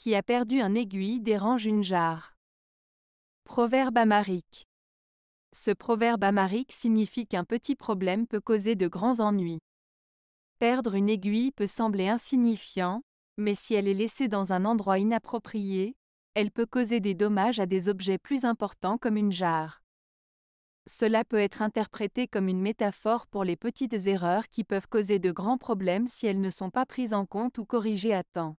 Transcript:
qui a perdu un aiguille dérange une jarre. Proverbe amarique. Ce proverbe amarique signifie qu'un petit problème peut causer de grands ennuis. Perdre une aiguille peut sembler insignifiant, mais si elle est laissée dans un endroit inapproprié, elle peut causer des dommages à des objets plus importants comme une jarre. Cela peut être interprété comme une métaphore pour les petites erreurs qui peuvent causer de grands problèmes si elles ne sont pas prises en compte ou corrigées à temps.